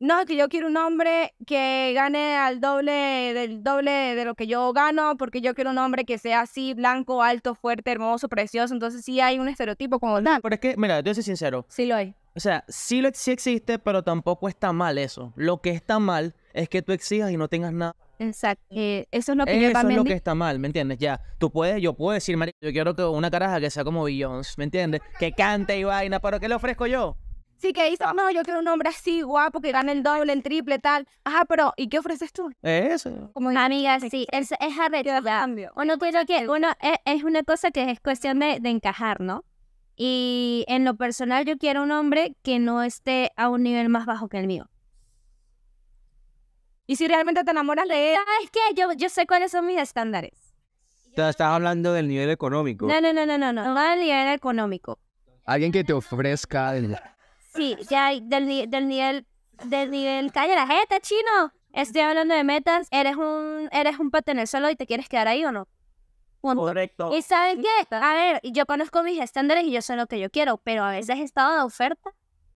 no, que yo quiero un hombre que gane al doble del doble de lo que yo gano, porque yo quiero un hombre que sea así, blanco, alto, fuerte, hermoso, precioso. Entonces sí hay un estereotipo como tal. Pero es que, mira, yo soy sincero. Sí lo hay. O sea, sí, lo, sí existe, pero tampoco está mal eso. Lo que está mal es que tú exijas y no tengas nada. Exacto. Eh, eso es lo que es lo que está mal, ¿me entiendes? Ya, tú puedes, yo puedo decir, María, yo quiero que una caraja que sea como Beyoncé, ¿me entiendes? Que cante y vaina, pero ¿qué le ofrezco yo? Sí, que dices, no, yo quiero un hombre así, guapo, que gane el doble, el triple, tal. Ajá, pero ¿y qué ofreces tú? Eso. Amiga, sí, es, es O no que es, es, una cosa que es cuestión de, encajar, ¿no? Y en lo personal yo quiero un hombre que no esté a un nivel más bajo que el mío. Y si realmente te enamoras de él... Es que yo, yo sé cuáles son mis estándares. estás hablando del nivel económico. No, no, no, no, no, no, no del nivel económico. Alguien que te ofrezca sí, ya del, del nivel, del nivel, calle, la jeta, chino. Estoy hablando de metas, eres un, eres un pato en el suelo y te quieres quedar ahí o no. Correcto. ¿Y sabes qué? A ver, yo conozco mis estándares y yo sé lo que yo quiero, pero a veces he estado de oferta